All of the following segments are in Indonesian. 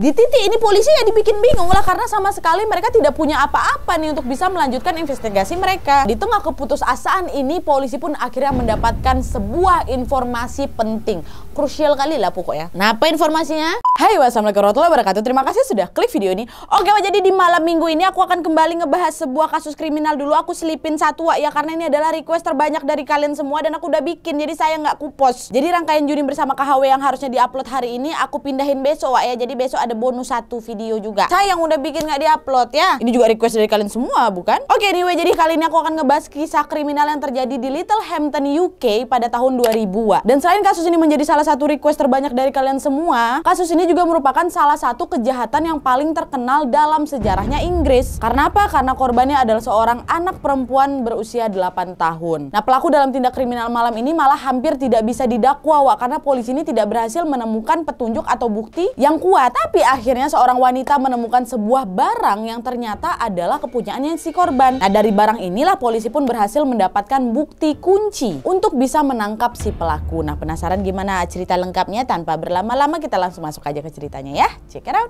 Di titik ini polisi ya dibikin bingung lah karena sama sekali mereka tidak punya apa-apa nih untuk bisa melanjutkan investigasi mereka. Di tengah keputusasaan ini polisi pun akhirnya mendapatkan sebuah informasi penting. Krusial kali lah pokoknya. Nah apa informasinya? Hai wassalamualaikum warahmatullahi wabarakatuh. Terima kasih sudah klik video ini. Oke wah jadi di malam minggu ini aku akan kembali ngebahas sebuah kasus kriminal dulu. Aku selipin satu wah ya karena ini adalah request terbanyak dari kalian semua dan aku udah bikin jadi saya nggak kupos. Jadi rangkaian juri bersama KHW yang harusnya diupload hari ini aku pindahin besok wah ya. Jadi besok ada bonus satu video juga. Saya yang udah bikin nggak diupload ya. Ini juga request dari kalian semua bukan? Oke okay, anyway jadi kali ini aku akan ngebahas kisah kriminal yang terjadi di Little Hampton, UK pada tahun 2000-an. Dan selain kasus ini menjadi salah satu request terbanyak dari kalian semua, kasus ini juga merupakan salah satu kejahatan yang paling terkenal dalam sejarahnya Inggris. Karena apa? Karena korbannya adalah seorang anak perempuan berusia 8 tahun. Nah, pelaku dalam tindak kriminal malam ini malah hampir tidak bisa didakwa, Wak, karena polisi ini tidak berhasil menemukan petunjuk atau bukti yang kuat. Tapi akhirnya seorang wanita menemukan sebuah barang yang ternyata adalah kepunyaannya si korban. Nah dari barang inilah polisi pun berhasil mendapatkan bukti kunci untuk bisa menangkap si pelaku. Nah penasaran gimana cerita lengkapnya tanpa berlama-lama kita langsung masuk aja ke ceritanya ya. Check it out.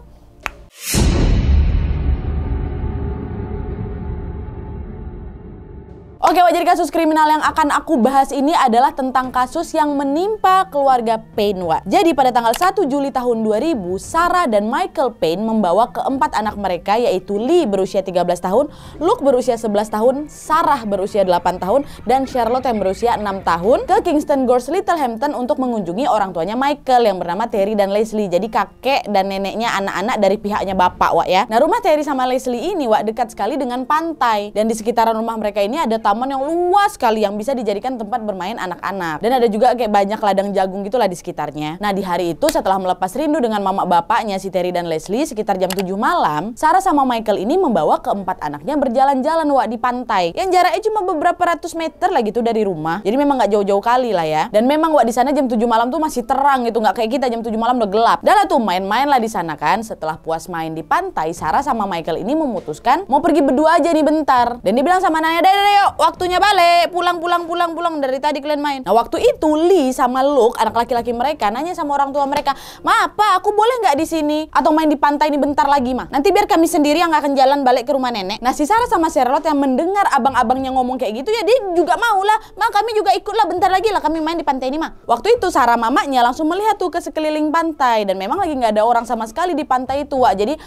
Oke, wajar kasus kriminal yang akan aku bahas ini adalah tentang kasus yang menimpa keluarga Payne wak. Jadi pada tanggal 1 Juli tahun 2000, Sarah dan Michael Payne membawa keempat anak mereka yaitu Lee berusia 13 tahun, Luke berusia 11 tahun, Sarah berusia 8 tahun, dan Charlotte yang berusia 6 tahun ke Kingston Gorse Littlehampton untuk mengunjungi orang tuanya Michael yang bernama Terry dan Leslie. Jadi kakek dan neneknya anak-anak dari pihaknya bapak wak ya. Nah rumah Terry sama Leslie ini wak dekat sekali dengan pantai dan di sekitaran rumah mereka ini ada taman yang luas sekali yang bisa dijadikan tempat bermain anak-anak. Dan ada juga kayak banyak ladang jagung gitulah di sekitarnya. Nah, di hari itu setelah melepas rindu dengan mama bapaknya si Terry dan Leslie sekitar jam 7 malam, Sarah sama Michael ini membawa keempat anaknya berjalan-jalan wak di pantai yang jaraknya cuma beberapa ratus meter lah gitu dari rumah. Jadi memang nggak jauh-jauh kali lah ya. Dan memang wak di sana jam 7 malam tuh masih terang gitu, nggak kayak kita jam 7 malam udah gelap. Dan lah tuh main-main lah di sana kan. Setelah puas main di pantai, Sarah sama Michael ini memutuskan mau pergi berdua aja nih bentar. Dan dibilang sama Naya, "Deh, yuk, waktunya balik, pulang pulang pulang pulang dari tadi kalian main. Nah waktu itu Li sama Luke anak laki-laki mereka nanya sama orang tua mereka, ma apa aku boleh nggak di sini atau main di pantai ini bentar lagi mah? Nanti biar kami sendiri yang akan jalan balik ke rumah nenek. Nah si Sarah sama Charlotte yang mendengar abang-abangnya ngomong kayak gitu ya dia juga mau lah, ma kami juga ikut lah bentar lagi lah kami main di pantai ini mah. Waktu itu Sarah mamanya langsung melihat tuh ke sekeliling pantai dan memang lagi nggak ada orang sama sekali di pantai itu, wa Jadi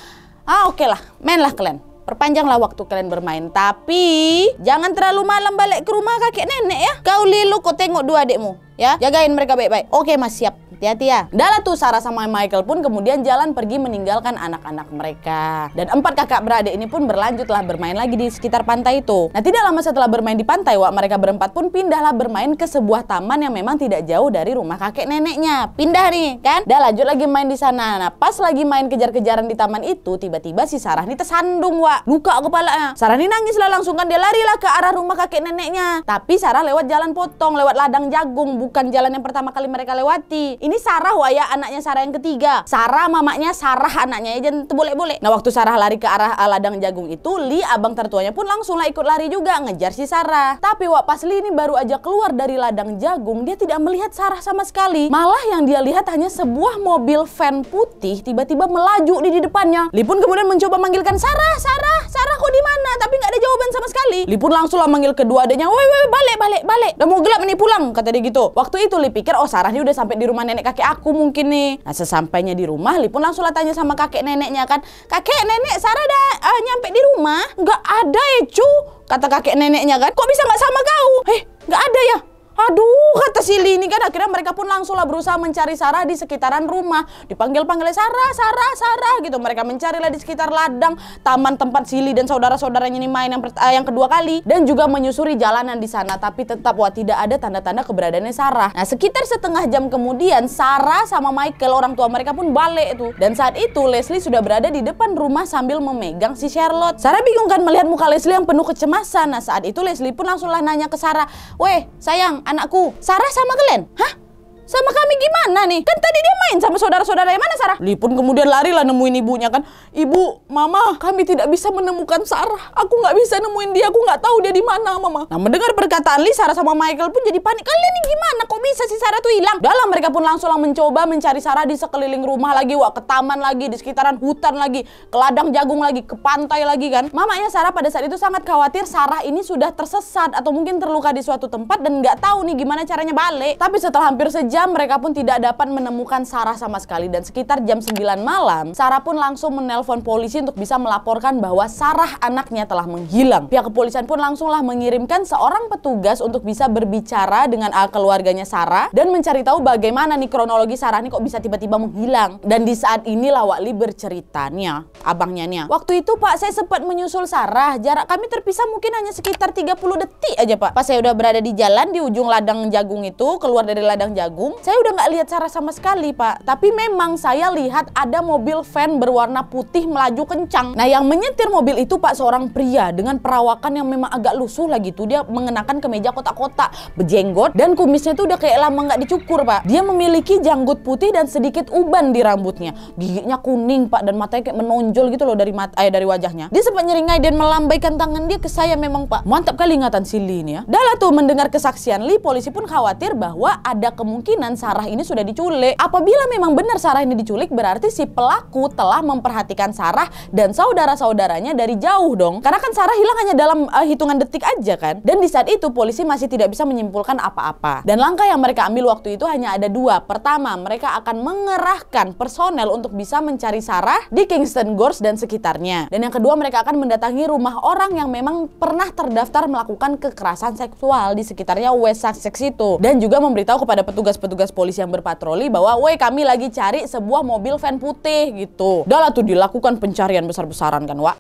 ah oke okay lah, mainlah kalian perpanjanglah waktu kalian bermain. Tapi jangan terlalu malam balik ke rumah kakek nenek ya. Kau lilu kau tengok dua adikmu ya jagain mereka baik-baik oke mas siap hati-hati ya Dala tuh Sarah sama Michael pun kemudian jalan pergi meninggalkan anak-anak mereka dan empat kakak beradik ini pun berlanjutlah bermain lagi di sekitar pantai itu nah tidak lama setelah bermain di pantai wak mereka berempat pun pindahlah bermain ke sebuah taman yang memang tidak jauh dari rumah kakek neneknya pindah nih kan Dah lanjut lagi main di sana nah pas lagi main kejar-kejaran di taman itu tiba-tiba si Sarah nih tersandung wak luka kepalanya Sarah nih nangis lah langsung kan dia lari lah ke arah rumah kakek neneknya tapi Sarah lewat jalan potong lewat ladang jagung bukan jalan yang pertama kali mereka lewati. Ini Sarah waya anaknya Sarah yang ketiga. Sarah mamanya Sarah anaknya aja itu boleh-boleh. Nah waktu Sarah lari ke arah eh, ladang jagung itu Li abang tertuanya pun langsunglah ikut lari juga ngejar si Sarah. Tapi wak pas Li ini baru aja keluar dari ladang jagung dia tidak melihat Sarah sama sekali. Malah yang dia lihat hanya sebuah mobil van putih tiba-tiba melaju di, di depannya. Li pun kemudian mencoba manggilkan Sarah, Sarah, Sarah kok di mana? Tapi nggak ada jawaban sama sekali. Li pun langsung lah manggil kedua adanya, woi woi balik balik balik. Udah mau gelap ini pulang kata dia gitu. Waktu itu Li pikir, oh Sarah ini udah sampai di rumah nenek kakek aku mungkin nih. Nah sesampainya di rumah, Li pun langsung tanya sama kakek neneknya kan. Kakek nenek Sarah udah uh, eh, nyampe di rumah? Nggak ada ya cu, kata kakek neneknya kan. Kok bisa nggak sama kau? Eh, nggak ada ya? Aduh, kata Sili ini kan akhirnya mereka pun langsung berusaha mencari Sarah di sekitaran rumah. Dipanggil-panggil Sarah, Sarah, Sarah gitu. Mereka mencari lah di sekitar ladang, taman tempat Sili dan saudara-saudaranya ini main yang, uh, yang kedua kali. Dan juga menyusuri jalanan di sana. Tapi tetap wah tidak ada tanda-tanda keberadaannya Sarah. Nah sekitar setengah jam kemudian Sarah sama Michael orang tua mereka pun balik itu Dan saat itu Leslie sudah berada di depan rumah sambil memegang si Charlotte. Sarah bingung kan melihat muka Leslie yang penuh kecemasan. Nah saat itu Leslie pun langsung nanya ke Sarah. Weh sayang anakku Sarah sama kalian? Hah? sama kami gimana nih? Kan tadi dia main sama saudara-saudara yang mana Sarah? Lipun kemudian lari lah nemuin ibunya kan. Ibu, mama, kami tidak bisa menemukan Sarah. Aku nggak bisa nemuin dia, aku nggak tahu dia di mana, mama. Nah mendengar perkataan Lee, Sarah sama Michael pun jadi panik. Kalian ini gimana? Kok bisa sih Sarah tuh hilang? Dalam mereka pun langsung mencoba mencari Sarah di sekeliling rumah lagi, wah ke taman lagi, di sekitaran hutan lagi, ke ladang jagung lagi, ke pantai lagi kan. Mamanya Sarah pada saat itu sangat khawatir Sarah ini sudah tersesat atau mungkin terluka di suatu tempat dan nggak tahu nih gimana caranya balik. Tapi setelah hampir sejam jam mereka pun tidak dapat menemukan Sarah sama sekali dan sekitar jam 9 malam Sarah pun langsung menelpon polisi untuk bisa melaporkan bahwa Sarah anaknya telah menghilang. Pihak kepolisian pun langsunglah mengirimkan seorang petugas untuk bisa berbicara dengan ah, keluarganya Sarah dan mencari tahu bagaimana nih kronologi Sarah ini kok bisa tiba-tiba menghilang. Dan di saat inilah Wakli berceritanya abangnya nih. Ya. Waktu itu Pak saya sempat menyusul Sarah. Jarak kami terpisah mungkin hanya sekitar 30 detik aja Pak. Pas saya udah berada di jalan di ujung ladang jagung itu keluar dari ladang jagung saya udah nggak lihat cara sama sekali, Pak. Tapi memang saya lihat ada mobil van berwarna putih melaju kencang. Nah, yang menyetir mobil itu Pak seorang pria dengan perawakan yang memang agak lusuh lagi tuh. Dia mengenakan kemeja kotak-kotak, berjenggot dan kumisnya tuh udah kayak lama nggak dicukur, Pak. Dia memiliki janggut putih dan sedikit uban di rambutnya. Giginya kuning, Pak, dan matanya kayak menonjol gitu loh dari mata eh dari wajahnya. Dia sempat nyeringai dan melambaikan tangan dia ke saya memang, Pak. Mantap kali ingatan Sili ini ya. Dahlah tuh mendengar kesaksian Li, polisi pun khawatir bahwa ada kemungkinan kemungkinan Sarah ini sudah diculik. Apabila memang benar Sarah ini diculik, berarti si pelaku telah memperhatikan Sarah dan saudara-saudaranya dari jauh dong. Karena kan Sarah hilang hanya dalam uh, hitungan detik aja kan. Dan di saat itu polisi masih tidak bisa menyimpulkan apa-apa. Dan langkah yang mereka ambil waktu itu hanya ada dua. Pertama, mereka akan mengerahkan personel untuk bisa mencari Sarah di Kingston Gorge dan sekitarnya. Dan yang kedua, mereka akan mendatangi rumah orang yang memang pernah terdaftar melakukan kekerasan seksual di sekitarnya West Sussex itu. Dan juga memberitahu kepada petugas petugas polisi yang berpatroli bahwa woi kami lagi cari sebuah mobil van putih gitu. Dalam tuh dilakukan pencarian besar-besaran kan, Wak.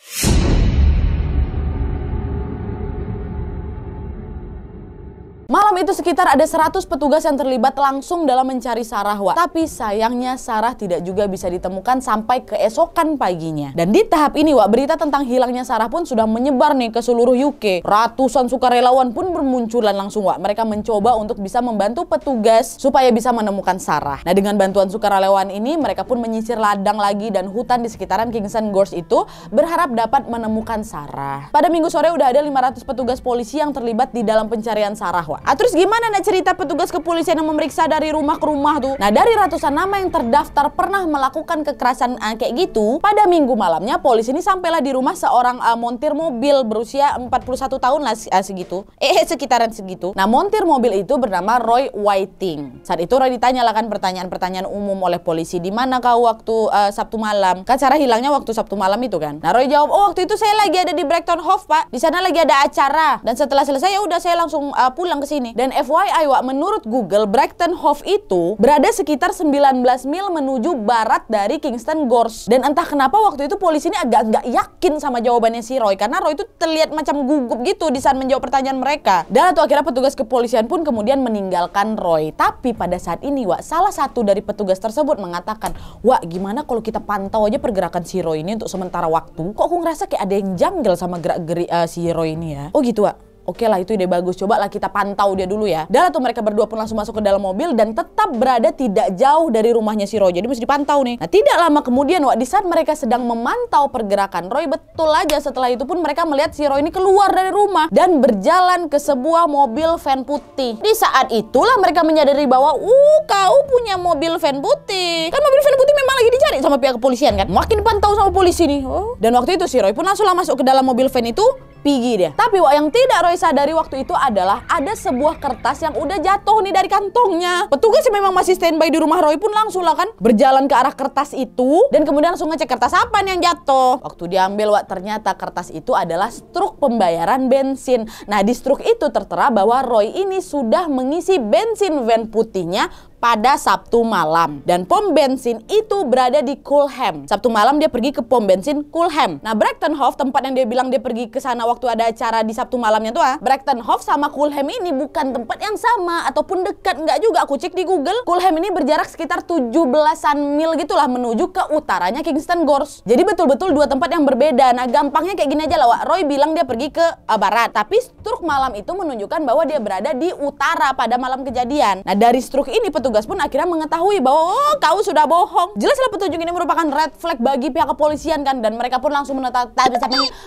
Malam itu sekitar ada 100 petugas yang terlibat langsung dalam mencari Sarah Wak. Tapi sayangnya Sarah tidak juga bisa ditemukan sampai keesokan paginya. Dan di tahap ini Wak, berita tentang hilangnya Sarah pun sudah menyebar nih ke seluruh UK. Ratusan sukarelawan pun bermunculan langsung Wak. Mereka mencoba untuk bisa membantu petugas supaya bisa menemukan Sarah. Nah dengan bantuan sukarelawan ini mereka pun menyisir ladang lagi dan hutan di sekitaran Kingston Gorge itu berharap dapat menemukan Sarah. Pada minggu sore udah ada 500 petugas polisi yang terlibat di dalam pencarian Sarah Wak. Atur Terus gimana nak cerita petugas kepolisian yang memeriksa dari rumah ke rumah tuh? Nah dari ratusan nama yang terdaftar pernah melakukan kekerasan uh, kayak gitu, pada minggu malamnya polisi ini sampailah di rumah seorang uh, montir mobil berusia 41 tahun lah uh, segitu. Eh, eh sekitaran segitu. Nah montir mobil itu bernama Roy Whiting. Saat itu Roy ditanyalah kan pertanyaan-pertanyaan umum oleh polisi di mana kau waktu uh, Sabtu malam? Kan cara hilangnya waktu Sabtu malam itu kan. Nah Roy jawab, oh waktu itu saya lagi ada di Brighton Hof pak. Di sana lagi ada acara dan setelah selesai ya udah saya langsung uh, pulang ke sini. Dan FYI Wak, menurut Google, Brighton Hove itu berada sekitar 19 mil menuju barat dari Kingston Gorse. Dan entah kenapa waktu itu polisi ini agak nggak yakin sama jawabannya si Roy karena Roy itu terlihat macam gugup gitu di saat menjawab pertanyaan mereka. Dan atau akhirnya petugas kepolisian pun kemudian meninggalkan Roy. Tapi pada saat ini Wak, salah satu dari petugas tersebut mengatakan, Wak gimana kalau kita pantau aja pergerakan si Roy ini untuk sementara waktu? Kok aku ngerasa kayak ada yang janggal sama gerak-gerik uh, si Roy ini ya? Oh gitu Wak? oke lah itu ide bagus coba lah kita pantau dia dulu ya Dalam tuh mereka berdua pun langsung masuk ke dalam mobil dan tetap berada tidak jauh dari rumahnya si Roy jadi mesti dipantau nih nah tidak lama kemudian Wak di saat mereka sedang memantau pergerakan Roy betul aja setelah itu pun mereka melihat si Roy ini keluar dari rumah dan berjalan ke sebuah mobil van putih di saat itulah mereka menyadari bahwa uh kau punya mobil van putih kan mobil van putih memang lagi dicari sama pihak kepolisian kan makin pantau sama polisi nih oh. dan waktu itu si Roy pun langsung masuk ke dalam mobil van itu pigi dia. Tapi Wak yang tidak Roy sadari waktu itu adalah ada sebuah kertas yang udah jatuh nih dari kantongnya. Petugas yang memang masih standby di rumah Roy pun langsung lah kan berjalan ke arah kertas itu dan kemudian langsung ngecek kertas apa nih yang jatuh. Waktu diambil Wak ternyata kertas itu adalah struk pembayaran bensin. Nah di struk itu tertera bahwa Roy ini sudah mengisi bensin van putihnya pada Sabtu malam. Dan pom bensin itu berada di Coolham. Sabtu malam dia pergi ke pom bensin Coolham. Nah, Brechtenhof, tempat yang dia bilang dia pergi ke sana waktu ada acara di Sabtu malamnya tuh ah. Brechtenhof sama Coolham ini bukan tempat yang sama ataupun dekat nggak juga. Aku cek di Google, Coolham ini berjarak sekitar 17-an mil gitulah menuju ke utaranya Kingston Gorse. Jadi betul-betul dua tempat yang berbeda. Nah, gampangnya kayak gini aja lah, Wak. Roy bilang dia pergi ke uh, barat, tapi struk malam itu menunjukkan bahwa dia berada di utara pada malam kejadian. Nah, dari struk ini petugas pun akhirnya mengetahui bahwa oh, kau sudah bohong. Jelaslah petunjuk ini merupakan red flag bagi pihak kepolisian kan dan mereka pun langsung menetap,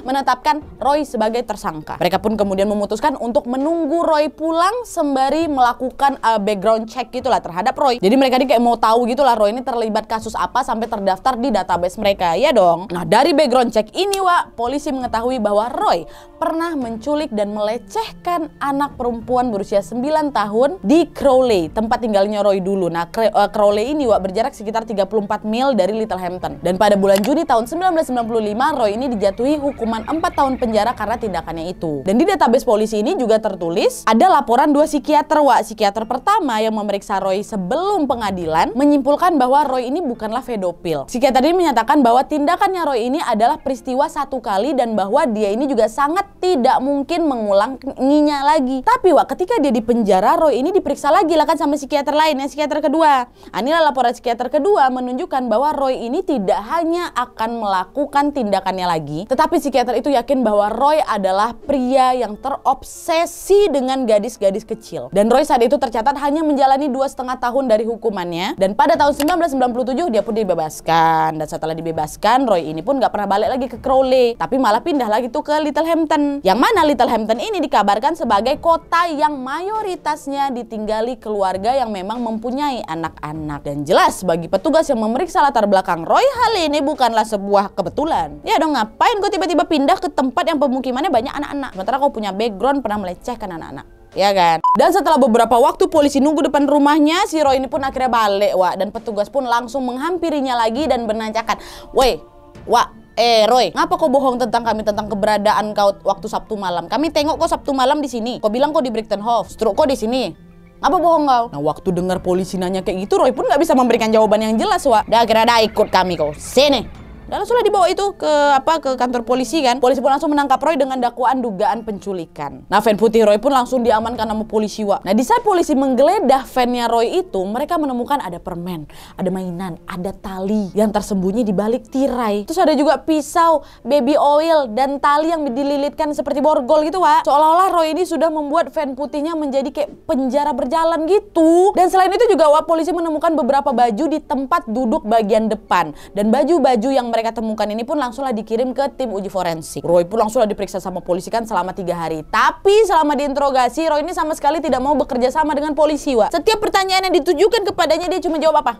menetapkan Roy sebagai tersangka. Mereka pun kemudian memutuskan untuk menunggu Roy pulang sembari melakukan uh, background check gitulah terhadap Roy. Jadi mereka ini kayak mau tahu gitulah Roy ini terlibat kasus apa sampai terdaftar di database mereka ya dong. Nah dari background check ini wa polisi mengetahui bahwa Roy pernah menculik dan melecehkan anak perempuan berusia 9 tahun di Crowley tempat tinggalnya Croy dulu. Nah, eh, Crowley ini Wak berjarak sekitar 34 mil dari Littlehampton. Dan pada bulan Juni tahun 1995, Roy ini dijatuhi hukuman 4 tahun penjara karena tindakannya itu. Dan di database polisi ini juga tertulis ada laporan dua psikiater, Wak. Psikiater pertama yang memeriksa Roy sebelum pengadilan menyimpulkan bahwa Roy ini bukanlah fedopil. Psikiater ini menyatakan bahwa tindakannya Roy ini adalah peristiwa satu kali dan bahwa dia ini juga sangat tidak mungkin mengulang mengulanginya lagi. Tapi Wak, ketika dia di penjara, Roy ini diperiksa lagi lah kan sama psikiater lain laporannya psikiater kedua. Anila laporan psikiater kedua menunjukkan bahwa Roy ini tidak hanya akan melakukan tindakannya lagi, tetapi psikiater itu yakin bahwa Roy adalah pria yang terobsesi dengan gadis-gadis kecil. Dan Roy saat itu tercatat hanya menjalani dua setengah tahun dari hukumannya. Dan pada tahun 1997 dia pun dibebaskan. Dan setelah dibebaskan, Roy ini pun nggak pernah balik lagi ke Crowley, tapi malah pindah lagi tuh ke Littlehampton. Yang mana Littlehampton ini dikabarkan sebagai kota yang mayoritasnya ditinggali keluarga yang memang mempunyai anak-anak. Dan jelas bagi petugas yang memeriksa latar belakang Roy, hal ini bukanlah sebuah kebetulan. Ya dong ngapain gue tiba-tiba pindah ke tempat yang pemukimannya banyak anak-anak. Sementara kau punya background pernah melecehkan anak-anak ya kan? Dan setelah beberapa waktu polisi nunggu depan rumahnya, si Roy ini pun akhirnya balik, Wak. Dan petugas pun langsung menghampirinya lagi dan menanyakan, Weh, Wak, Eh Roy, ngapa kau bohong tentang kami tentang keberadaan kau waktu Sabtu malam? Kami tengok kau Sabtu malam di sini. Kau bilang kau di Brighton Hof. stroke kau di sini. Apa bohong kau? Nah waktu dengar polisi nanya kayak gitu Roy pun nggak bisa memberikan jawaban yang jelas Wak. Dah kira dah ikut kami kau. Sini. Dan langsunglah dibawa itu ke apa ke kantor polisi kan. Polisi pun langsung menangkap Roy dengan dakwaan dugaan penculikan. Nah, fan putih Roy pun langsung diamankan sama polisi, wa. Nah, di saat polisi menggeledah fannya Roy itu, mereka menemukan ada permen, ada mainan, ada tali yang tersembunyi di balik tirai. Terus ada juga pisau, baby oil, dan tali yang dililitkan seperti borgol gitu, Wak. Seolah-olah Roy ini sudah membuat fan putihnya menjadi kayak penjara berjalan gitu. Dan selain itu juga, Wak, polisi menemukan beberapa baju di tempat duduk bagian depan. Dan baju-baju yang mereka temukan ini pun langsunglah dikirim ke tim uji forensik. Roy pun langsunglah diperiksa sama polisi kan selama tiga hari. Tapi selama diinterogasi, Roy ini sama sekali tidak mau bekerja sama dengan polisi, Wak. Setiap pertanyaan yang ditujukan kepadanya, dia cuma jawab apa?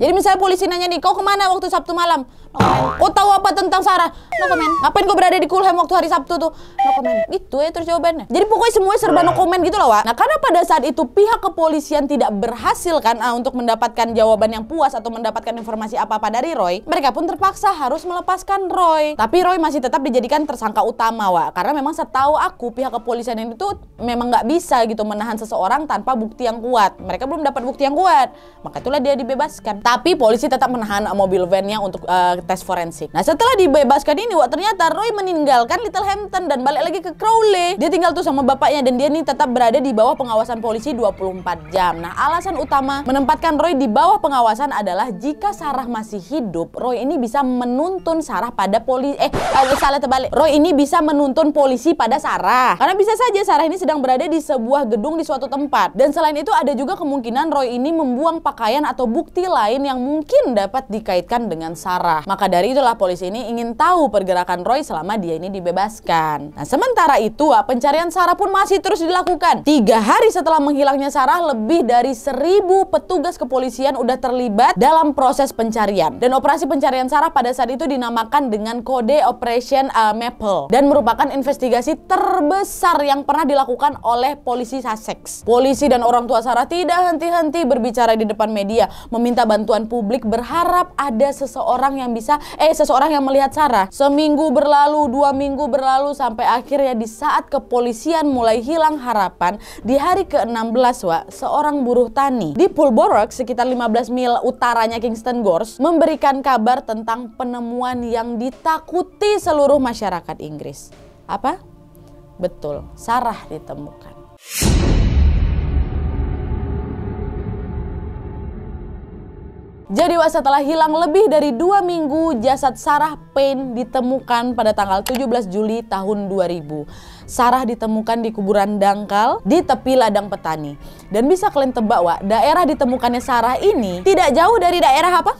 Jadi misalnya polisi nanya nih, kau kemana waktu Sabtu malam? Oh, Kau tahu apa tentang Sarah? No comment. Ngapain gue berada di Kulham waktu hari Sabtu tuh? No comment. Itu ya terus jawabannya. Jadi pokoknya semuanya serba no comment gitu loh, Wak. Nah, karena pada saat itu pihak kepolisian tidak berhasil kan ah, untuk mendapatkan jawaban yang puas atau mendapatkan informasi apa-apa dari Roy, mereka pun terpaksa harus melepaskan Roy. Tapi Roy masih tetap dijadikan tersangka utama, Wak. Karena memang setahu aku pihak kepolisian itu memang nggak bisa gitu menahan seseorang tanpa bukti yang kuat. Mereka belum dapat bukti yang kuat. Maka itulah dia dibebaskan. Tapi polisi tetap menahan mobil vannya untuk uh, tes forensik. Nah setelah dibebaskan ini, wah ternyata Roy meninggalkan Little Hampton dan balik lagi ke Crowley. Dia tinggal tuh sama bapaknya dan dia nih tetap berada di bawah pengawasan polisi 24 jam. Nah alasan utama menempatkan Roy di bawah pengawasan adalah jika Sarah masih hidup, Roy ini bisa menuntun Sarah pada polisi. Eh, eh salah terbalik. Roy ini bisa menuntun polisi pada Sarah. Karena bisa saja Sarah ini sedang berada di sebuah gedung di suatu tempat. Dan selain itu ada juga kemungkinan Roy ini membuang pakaian atau bukti lain yang mungkin dapat dikaitkan dengan Sarah. Maka dari itulah polisi ini ingin tahu pergerakan Roy selama dia ini dibebaskan. Nah sementara itu ah, pencarian Sarah pun masih terus dilakukan. Tiga hari setelah menghilangnya Sarah lebih dari seribu petugas kepolisian udah terlibat dalam proses pencarian. Dan operasi pencarian Sarah pada saat itu dinamakan dengan kode Operation uh, Maple dan merupakan investigasi terbesar yang pernah dilakukan oleh polisi Sussex. Polisi dan orang tua Sarah tidak henti-henti berbicara di depan media, meminta bantuan publik berharap ada seseorang yang bisa eh seseorang yang melihat Sarah seminggu berlalu dua minggu berlalu sampai akhirnya di saat kepolisian mulai hilang harapan di hari ke-16 wa seorang buruh tani di Pulborok sekitar 15 mil utaranya Kingston Gorse memberikan kabar tentang penemuan yang ditakuti seluruh masyarakat Inggris apa betul Sarah ditemukan Jadi setelah hilang lebih dari dua minggu, jasad Sarah Payne ditemukan pada tanggal 17 Juli tahun 2000. Sarah ditemukan di kuburan dangkal di tepi ladang petani. Dan bisa kalian tebak, Wak, daerah ditemukannya Sarah ini tidak jauh dari daerah apa?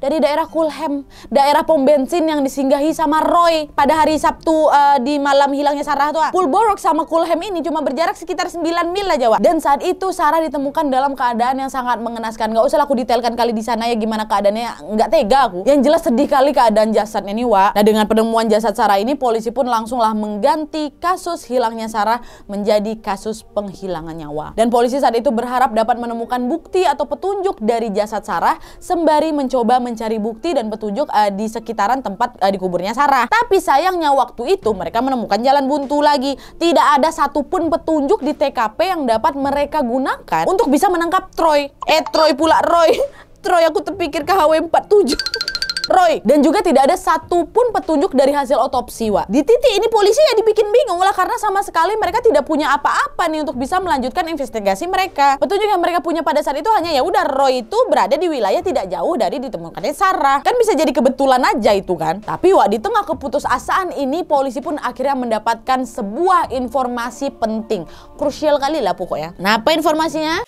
dari daerah Kulhem, daerah pom bensin yang disinggahi sama Roy pada hari Sabtu uh, di malam hilangnya Sarah tuh. Pulborok ah. sama Kulhem ini cuma berjarak sekitar 9 mil aja, Wak. Dan saat itu Sarah ditemukan dalam keadaan yang sangat mengenaskan. Gak usah aku detailkan kali di sana ya gimana keadaannya, nggak tega aku. Yang jelas sedih kali keadaan jasadnya ini, Wak. Nah, dengan penemuan jasad Sarah ini polisi pun langsunglah mengganti kasus hilangnya Sarah menjadi kasus penghilangan nyawa. Dan polisi saat itu berharap dapat menemukan bukti atau petunjuk dari jasad Sarah sembari mencoba mencari bukti dan petunjuk uh, di sekitaran tempat uh, eh, dikuburnya Sarah. Tapi sayangnya waktu itu mereka menemukan jalan buntu lagi. Tidak ada satupun petunjuk di TKP yang dapat mereka gunakan untuk bisa menangkap Troy. Eh Troy pula Roy. Troy aku terpikir HW 47. Roy dan juga tidak ada satupun petunjuk dari hasil otopsi Wak. Di titik ini polisi ya dibikin bingung lah karena sama sekali mereka tidak punya apa-apa nih untuk bisa melanjutkan investigasi mereka. Petunjuk yang mereka punya pada saat itu hanya ya udah Roy itu berada di wilayah tidak jauh dari ditemukannya Sarah. Kan bisa jadi kebetulan aja itu kan. Tapi Wak di tengah keputusasaan ini polisi pun akhirnya mendapatkan sebuah informasi penting. Krusial kali lah pokoknya. Nah apa informasinya?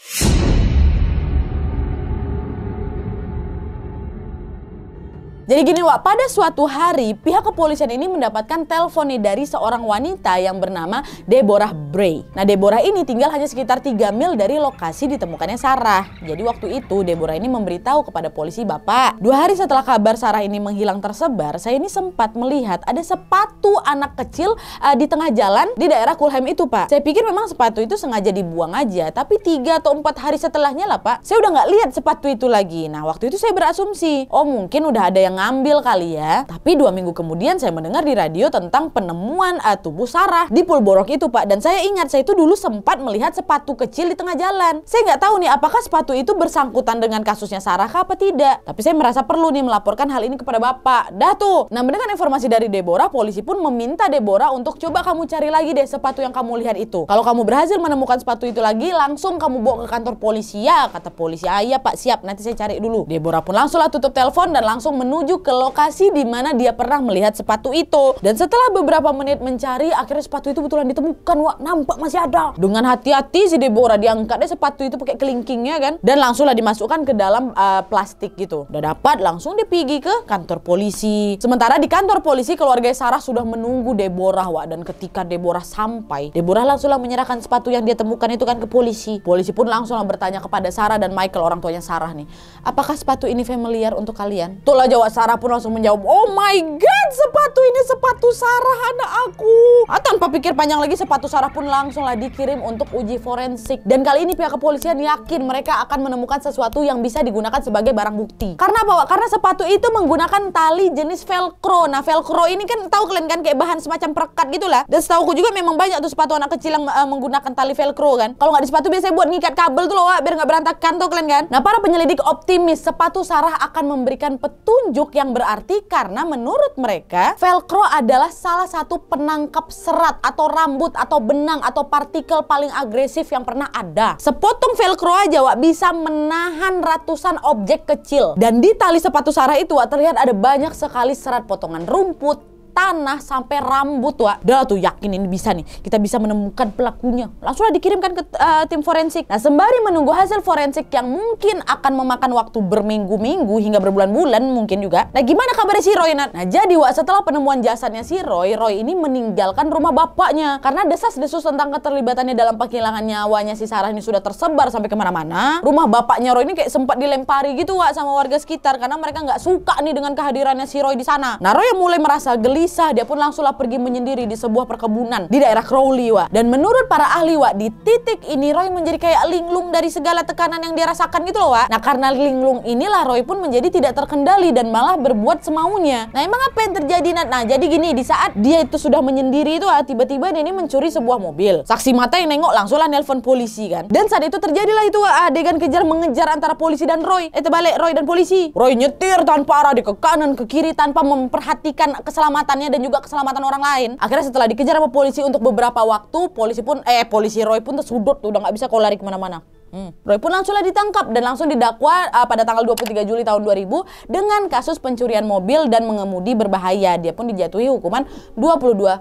Jadi gini Wak, pada suatu hari pihak kepolisian ini mendapatkan telepon dari seorang wanita yang bernama Deborah Bray. Nah Deborah ini tinggal hanya sekitar 3 mil dari lokasi ditemukannya Sarah. Jadi waktu itu Deborah ini memberitahu kepada polisi bapak. Dua hari setelah kabar Sarah ini menghilang tersebar, saya ini sempat melihat ada sepatu anak kecil uh, di tengah jalan di daerah Kulheim itu pak. Saya pikir memang sepatu itu sengaja dibuang aja, tapi tiga atau empat hari setelahnya lah pak, saya udah nggak lihat sepatu itu lagi. Nah waktu itu saya berasumsi, oh mungkin udah ada yang ngambil kali ya. Tapi dua minggu kemudian saya mendengar di radio tentang penemuan uh, tubuh Sarah di Pulborok itu pak. Dan saya ingat saya itu dulu sempat melihat sepatu kecil di tengah jalan. Saya nggak tahu nih apakah sepatu itu bersangkutan dengan kasusnya Sarah apa tidak. Tapi saya merasa perlu nih melaporkan hal ini kepada bapak. Dah tuh. Nah mendengar informasi dari Deborah, polisi pun meminta Deborah untuk coba kamu cari lagi deh sepatu yang kamu lihat itu. Kalau kamu berhasil menemukan sepatu itu lagi, langsung kamu bawa ke kantor polisi ya. Kata polisi, Ayah iya, pak siap, nanti saya cari dulu. Deborah pun langsung lah tutup telepon dan langsung menuju menuju ke lokasi di mana dia pernah melihat sepatu itu. Dan setelah beberapa menit mencari, akhirnya sepatu itu betulan ditemukan. Wah, nampak masih ada. Dengan hati-hati si Deborah diangkatnya sepatu itu pakai kelingkingnya kan. Dan langsunglah dimasukkan ke dalam uh, plastik gitu. Udah dapat, langsung dipigi ke kantor polisi. Sementara di kantor polisi, keluarga Sarah sudah menunggu Deborah, Wak. Dan ketika Deborah sampai, Deborah langsunglah menyerahkan sepatu yang dia temukan itu kan ke polisi. Polisi pun langsunglah bertanya kepada Sarah dan Michael, orang tuanya Sarah nih. Apakah sepatu ini familiar untuk kalian? Itulah jawab Sarah pun langsung menjawab, oh my god sepatu ini sepatu Sarah anak aku. Ah, tanpa pikir panjang lagi sepatu Sarah pun langsunglah dikirim untuk uji forensik. Dan kali ini pihak kepolisian yakin mereka akan menemukan sesuatu yang bisa digunakan sebagai barang bukti. Karena apa? Karena sepatu itu menggunakan tali jenis velcro. Nah velcro ini kan tahu kalian kan kayak bahan semacam perekat gitulah. Dan setahu aku juga memang banyak tuh sepatu anak kecil yang uh, menggunakan tali velcro kan. Kalau nggak di sepatu biasanya buat ngikat kabel tuh loh, Wak, biar nggak berantakan tuh kalian kan. Nah para penyelidik optimis sepatu Sarah akan memberikan petunjuk yang berarti karena menurut mereka velcro adalah salah satu penangkap serat atau rambut atau benang atau partikel paling agresif yang pernah ada. Sepotong velcro aja Wak bisa menahan ratusan objek kecil. Dan di tali sepatu Sarah itu Wak terlihat ada banyak sekali serat potongan rumput, tanah sampai rambut wah udah tuh yakin ini bisa nih kita bisa menemukan pelakunya langsung langsunglah dikirimkan ke uh, tim forensik nah sembari menunggu hasil forensik yang mungkin akan memakan waktu berminggu-minggu hingga berbulan-bulan mungkin juga nah gimana kabarnya si Roy nah jadi wa setelah penemuan jasadnya si Roy Roy ini meninggalkan rumah bapaknya karena desas-desus tentang keterlibatannya dalam penghilangan nyawanya si Sarah ini sudah tersebar sampai kemana-mana rumah bapaknya Roy ini kayak sempat dilempari gitu wa sama warga sekitar karena mereka nggak suka nih dengan kehadirannya si Roy di sana nah Roy mulai merasa geli terpisah, dia pun langsunglah pergi menyendiri di sebuah perkebunan di daerah Crowley, Wak. Dan menurut para ahli, Wak, di titik ini Roy menjadi kayak linglung dari segala tekanan yang dia rasakan gitu loh, Wak. Nah, karena linglung inilah Roy pun menjadi tidak terkendali dan malah berbuat semaunya. Nah, emang apa yang terjadi, Nat? Nah, jadi gini, di saat dia itu sudah menyendiri itu, tiba-tiba dia ini mencuri sebuah mobil. Saksi mata yang nengok langsunglah nelpon polisi, kan? Dan saat itu terjadilah itu, Wak, adegan kejar-mengejar antara polisi dan Roy. Eh, terbalik, Roy dan polisi. Roy nyetir tanpa arah di ke kanan, ke kiri, tanpa memperhatikan keselamatan kesehatannya dan juga keselamatan orang lain. Akhirnya setelah dikejar sama polisi untuk beberapa waktu, polisi pun eh polisi Roy pun tersudut tuh udah nggak bisa kalau lari kemana-mana. Roy pun langsunglah ditangkap dan langsung didakwa uh, pada tanggal 23 Juli tahun 2000 dengan kasus pencurian mobil dan mengemudi berbahaya. Dia pun dijatuhi hukuman 22 uh, eh,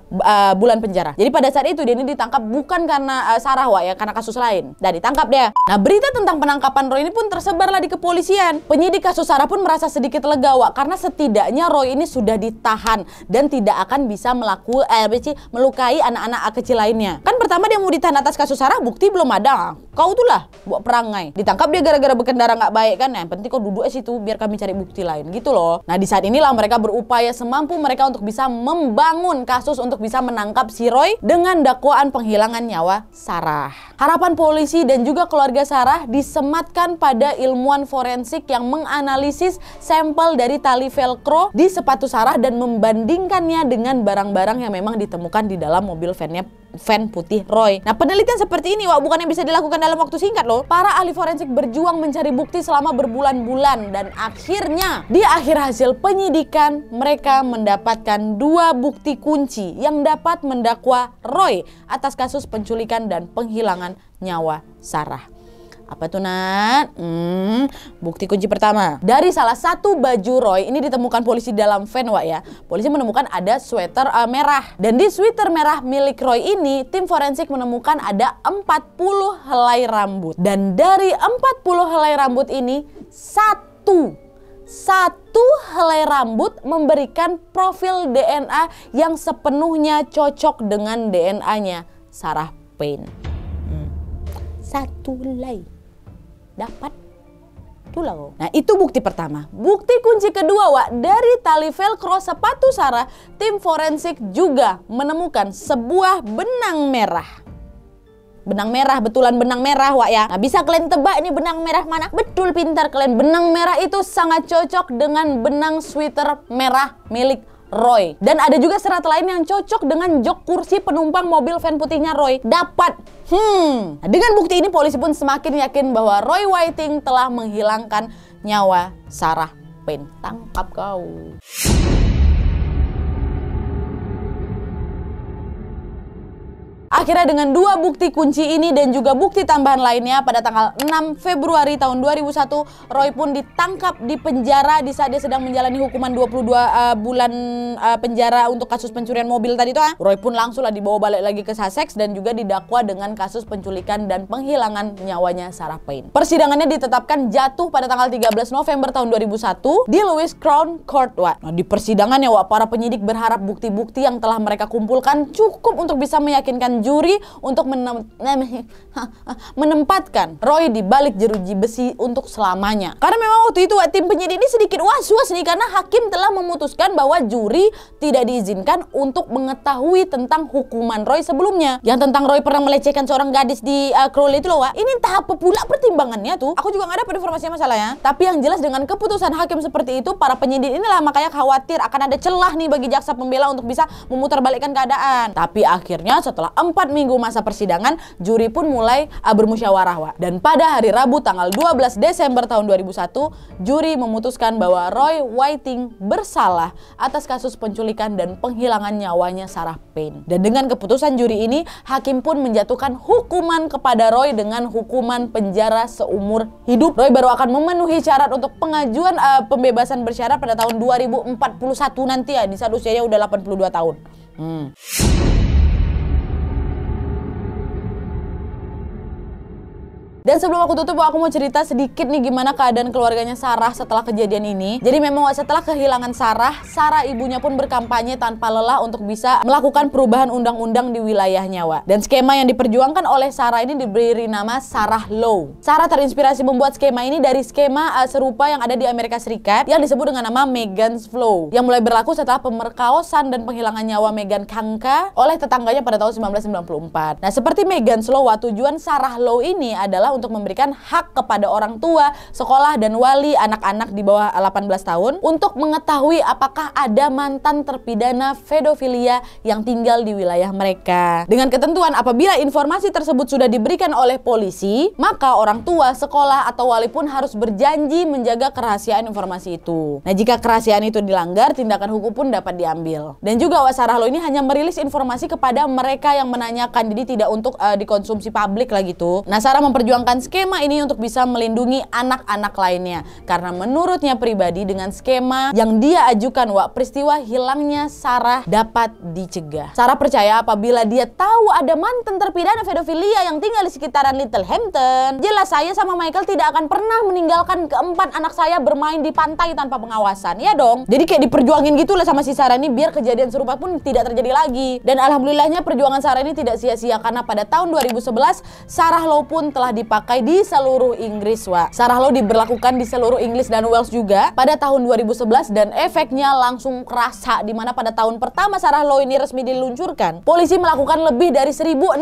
bulan penjara. Jadi pada saat itu dia ini ditangkap bukan karena uh, eh, Sarawak ya, karena kasus lain. Dan nah, ditangkap dia. Nah, berita tentang penangkapan Roy ini pun tersebarlah di kepolisian. Penyidik kasus Sarah pun merasa sedikit lega Wak, karena setidaknya Roy ini sudah ditahan dan tidak akan bisa melaku, eh, melukai anak-anak kecil lainnya. Kan pertama dia mau ditahan atas kasus Sarah, bukti belum ada. Kau itulah buat perangai Ditangkap dia gara-gara berkendara nggak baik kan. Nah, yang penting kok duduk situ biar kami cari bukti lain gitu loh. Nah, di saat inilah mereka berupaya semampu mereka untuk bisa membangun kasus untuk bisa menangkap si Roy dengan dakwaan penghilangan nyawa Sarah. Harapan polisi dan juga keluarga Sarah disematkan pada ilmuwan forensik yang menganalisis sampel dari tali velcro di sepatu Sarah dan membandingkannya dengan barang-barang yang memang ditemukan di dalam mobil vannya van putih Roy. Nah, penelitian seperti ini wah bukan yang bisa dilakukan dalam waktu singkat loh. Para ahli forensik berjuang mencari bukti selama berbulan-bulan dan akhirnya di akhir hasil penyidikan mereka mendapatkan dua bukti kunci yang dapat mendakwa Roy atas kasus penculikan dan penghilangan nyawa Sarah. Apa tuh Nat? Hmm, bukti kunci pertama. Dari salah satu baju Roy, ini ditemukan polisi dalam van Wak ya. Polisi menemukan ada sweater uh, merah. Dan di sweater merah milik Roy ini, tim forensik menemukan ada 40 helai rambut. Dan dari 40 helai rambut ini, satu satu helai rambut memberikan profil DNA yang sepenuhnya cocok dengan DNA-nya Sarah Payne. Hmm. Satu helai dapat tulau. Nah itu bukti pertama. Bukti kunci kedua Wak, dari tali velcro sepatu Sarah, tim forensik juga menemukan sebuah benang merah benang merah, betulan benang merah Wak ya. Nah, bisa kalian tebak ini benang merah mana? Betul pintar kalian. Benang merah itu sangat cocok dengan benang sweater merah milik Roy. Dan ada juga serat lain yang cocok dengan jok kursi penumpang mobil van putihnya Roy. Dapat. Hmm. dengan bukti ini polisi pun semakin yakin bahwa Roy Whiting telah menghilangkan nyawa Sarah Payne. Tangkap kau. Akhirnya dengan dua bukti kunci ini dan juga bukti tambahan lainnya pada tanggal 6 Februari tahun 2001 Roy pun ditangkap di penjara di saat dia sedang menjalani hukuman 22 uh, eh, bulan uh, penjara untuk kasus pencurian mobil tadi tuh. Ah. uh. Roy pun langsung dibawa balik lagi ke Sussex dan juga didakwa dengan kasus penculikan dan penghilangan nyawanya Sarah Payne. Persidangannya ditetapkan jatuh pada tanggal 13 November tahun 2001 di Lewis Crown Court. Wak. Nah, di persidangannya, Wak, para penyidik berharap bukti-bukti yang telah mereka kumpulkan cukup untuk bisa meyakinkan juri untuk eh, menempatkan Roy di balik jeruji besi untuk selamanya. Karena memang waktu itu eh, tim penyidik ini sedikit was-was nih karena hakim telah memutuskan bahwa juri tidak diizinkan untuk mengetahui tentang hukuman Roy sebelumnya. Yang tentang Roy pernah melecehkan seorang gadis di uh, Crowley itu loh, Wak. Ini entah apa pula pertimbangannya tuh. Aku juga nggak ada informasi masalah ya. Tapi yang jelas dengan keputusan hakim seperti itu, para penyidik inilah makanya khawatir akan ada celah nih bagi jaksa pembela untuk bisa memutarbalikkan keadaan. Tapi akhirnya setelah 4 minggu masa persidangan, juri pun mulai ah, bermusyawarah. Wak. Dan pada hari Rabu tanggal 12 Desember tahun 2001, juri memutuskan bahwa Roy Whiting bersalah atas kasus penculikan dan penghilangan nyawanya Sarah Payne. Dan dengan keputusan juri ini, hakim pun menjatuhkan hukuman kepada Roy dengan hukuman penjara seumur hidup. Roy baru akan memenuhi syarat untuk pengajuan uh, pembebasan bersyarat pada tahun 2041 nanti ya, di saat usianya udah 82 tahun. Hmm. Dan sebelum aku tutup, aku mau cerita sedikit nih gimana keadaan keluarganya Sarah setelah kejadian ini. Jadi memang setelah kehilangan Sarah, Sarah ibunya pun berkampanye tanpa lelah untuk bisa melakukan perubahan undang-undang di wilayahnya, Wak. Dan skema yang diperjuangkan oleh Sarah ini diberi nama Sarah Low. Sarah terinspirasi membuat skema ini dari skema uh, serupa yang ada di Amerika Serikat yang disebut dengan nama Megan's Flow yang mulai berlaku setelah pemerkaosan dan penghilangan nyawa Megan Kangka oleh tetangganya pada tahun 1994. Nah, seperti Megan's Law, tujuan Sarah Low ini adalah untuk memberikan hak kepada orang tua, sekolah dan wali anak-anak di bawah 18 eh, tahun untuk mengetahui apakah ada mantan terpidana pedofilia yang tinggal di wilayah mereka. Dengan ketentuan apabila informasi tersebut sudah diberikan oleh polisi, maka orang tua, sekolah atau wali pun harus berjanji menjaga kerahasiaan informasi itu. Nah, jika kerahasiaan itu dilanggar, tindakan hukum pun dapat diambil. Dan juga Wasarahlo ini hanya merilis informasi kepada mereka yang menanyakan, jadi tidak untuk uh, dikonsumsi publik lah gitu. Nah, Sarah memperjuangkan mengembangkan skema ini untuk bisa melindungi anak-anak lainnya. Karena menurutnya pribadi dengan skema yang dia ajukan Wak, peristiwa hilangnya Sarah dapat dicegah. Sarah percaya apabila dia tahu ada mantan terpidana pedofilia yang tinggal di sekitaran Little Hampton, jelas saya sama Michael tidak akan pernah meninggalkan keempat anak saya bermain di pantai tanpa pengawasan. Ya dong. Jadi kayak diperjuangin gitu lah sama si Sarah ini biar kejadian serupa pun tidak terjadi lagi. Dan alhamdulillahnya perjuangan Sarah ini tidak sia-sia karena pada tahun 2011 Sarah lo pun telah dipakai dipakai di seluruh Inggris, wa Sarah Lowe diberlakukan di seluruh Inggris dan Wales juga pada tahun 2011 dan efeknya langsung kerasa di mana pada tahun pertama Sarah Lowe ini resmi diluncurkan, polisi melakukan lebih dari 1.600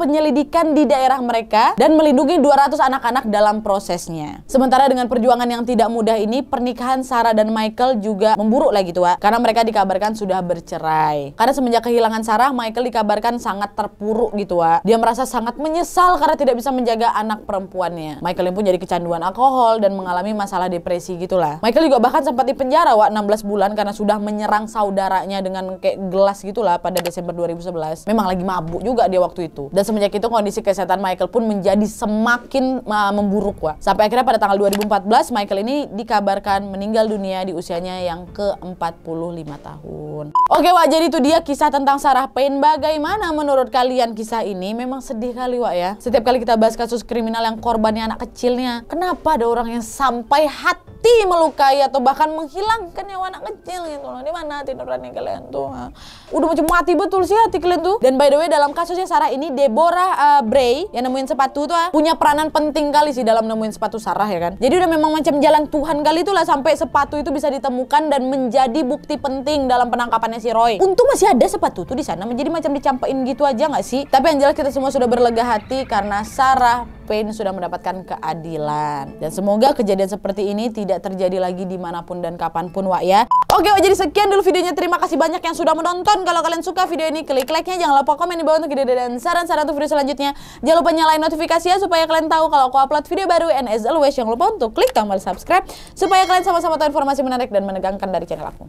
penyelidikan di daerah mereka dan melindungi 200 anak-anak dalam prosesnya. Sementara dengan perjuangan yang tidak mudah ini, pernikahan Sarah dan Michael juga memburuk lagi, tua karena mereka dikabarkan sudah bercerai. Karena semenjak kehilangan Sarah, Michael dikabarkan sangat terpuruk gitu, Wak. Dia merasa sangat menyesal karena tidak bisa menjaga anak anak perempuannya. Michael pun jadi kecanduan alkohol dan mengalami masalah depresi gitulah. Michael juga bahkan sempat dipenjara wa 16 bulan karena sudah menyerang saudaranya dengan kayak gelas gitulah pada Desember 2011. Memang lagi mabuk juga dia waktu itu. Dan semenjak itu kondisi kesehatan Michael pun menjadi semakin uh, memburuk wa. Sampai akhirnya pada tanggal 2014 Michael ini dikabarkan meninggal dunia di usianya yang ke-45 tahun. Oke Wak, jadi itu dia kisah tentang Sarah Payne. Bagaimana menurut kalian kisah ini? Memang sedih kali Wak ya. Setiap kali kita bahas kasus kriminal yang korbannya anak kecilnya. Kenapa ada orang yang sampai hati melukai atau bahkan menghilangkan nyawa anak kecil gitu loh. Di mana nurani kalian tuh? Ha? Udah macam mati betul sih hati kalian tuh. Dan by the way dalam kasusnya Sarah ini Deborah uh, Bray yang nemuin sepatu tuh uh, punya peranan penting kali sih dalam nemuin sepatu Sarah ya kan. Jadi udah memang macam jalan Tuhan kali itulah sampai sepatu itu bisa ditemukan dan menjadi bukti penting dalam penangkapannya si Roy. Untung masih ada sepatu tuh di sana menjadi macam dicampain gitu aja nggak sih? Tapi yang jelas kita semua sudah berlega hati karena Sarah Paine sudah mendapatkan keadilan. Dan semoga kejadian seperti ini tidak terjadi lagi dimanapun dan kapanpun Wak ya. Oke Wak jadi sekian dulu videonya. Terima kasih banyak yang sudah menonton. Kalau kalian suka video ini klik like-nya. Jangan lupa komen di bawah untuk ide dan saran-saran untuk video selanjutnya. Jangan lupa nyalain notifikasinya supaya kalian tahu kalau aku upload video baru. And as always jangan lupa untuk klik tombol subscribe. Supaya kalian sama-sama tahu informasi menarik dan menegangkan dari channel aku.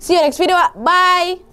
See you next video. Bye.